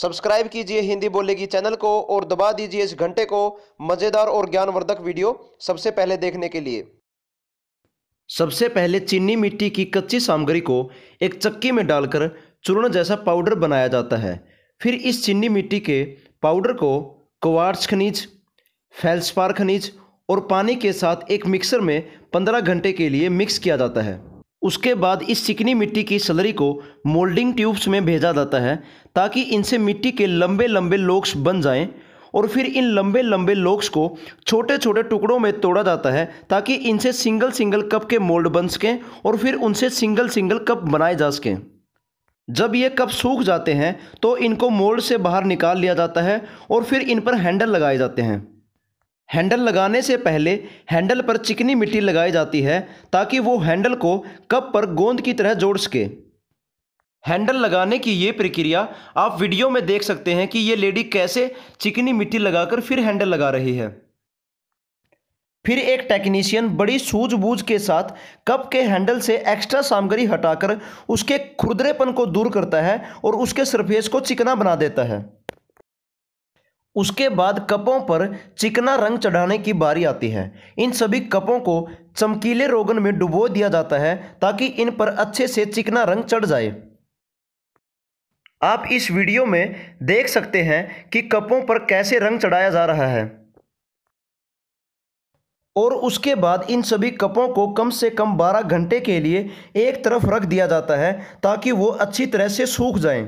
Subscribe कीजिए हिंदी बोलेगी channel को और दबा दीजिए इस घंटे को मज़ेदार और ज्ञानवर्धक वीडियो सबसे पहले देखने के लिए सबसे पहले चीनी मिट्टी की कच्ची सामग्री को एक चक्की में डालकर चूर्ण जैसा पाउडर बनाया जाता है फिर इस चीनी मिट्टी के पाउडर को कोवार्स खनिज फैल्सपार खनिज और पानी के साथ एक मिक्सर में 15 घंटे के लिए मिक्स किया जाता है उसके बाद इस चिकनी मिट्टी की सलरी को मोल्डिंग ट्यूब्स में भेजा जाता है ताकि इनसे मिट्टी के लंबे लंबे लोक्स बन जाएं और फिर इन लंबे लंबे लोक्स को छोटे छोटे टुकड़ों में तोड़ा जाता है ताकि इनसे सिंगल सिंगल कप के मोल्ड बन सकें और फिर उनसे सिंगल सिंगल कप बनाए जा सकें जब ये कप सूख जाते हैं तो इनको मोल्ड से बाहर निकाल लिया जाता है और फिर इन पर हैंडल लगाए जाते हैं हैंडल लगाने से पहले हैंडल पर चिकनी मिट्टी लगाई जाती है ताकि वो हैंडल को कप पर गोंद की तरह जोड़ सके हैंडल लगाने की ये प्रक्रिया आप वीडियो में देख सकते हैं कि ये लेडी कैसे चिकनी मिट्टी लगाकर फिर हैंडल लगा रही है फिर एक टेक्नीशियन बड़ी सूझबूझ के साथ कप के हैंडल से एक्स्ट्रा सामग्री हटाकर उसके खुरदरेपन को दूर करता है और उसके सरफेस को चिकना बना देता है उसके बाद कपों पर चिकना रंग चढ़ाने की बारी आती है इन सभी कपों को चमकीले रोगन में डुबो दिया जाता है ताकि इन पर अच्छे से चिकना रंग चढ़ जाए आप इस वीडियो में देख सकते हैं कि कपों पर कैसे रंग चढ़ाया जा रहा है और उसके बाद इन सभी कपों को कम से कम 12 घंटे के लिए एक तरफ रख दिया जाता है ताकि वो अच्छी तरह से सूख जाएं।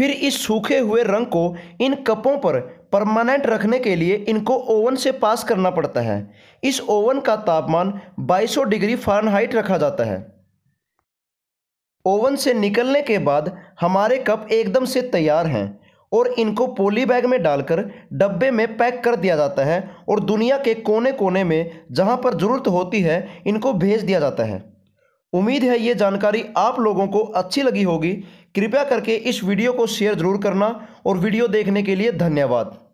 फिर इस सूखे हुए रंग को इन कपों पर परमानेंट रखने के लिए इनको ओवन से पास करना पड़ता है इस ओवन का तापमान 2200 डिग्री फारेनहाइट रखा जाता है ओवन से निकलने के बाद हमारे कप एकदम से तैयार हैं और इनको पोली बैग में डालकर डब्बे में पैक कर दिया जाता है और दुनिया के कोने कोने में जहाँ पर ज़रूरत होती है इनको भेज दिया जाता है उम्मीद है ये जानकारी आप लोगों को अच्छी लगी होगी कृपया करके इस वीडियो को शेयर ज़रूर करना और वीडियो देखने के लिए धन्यवाद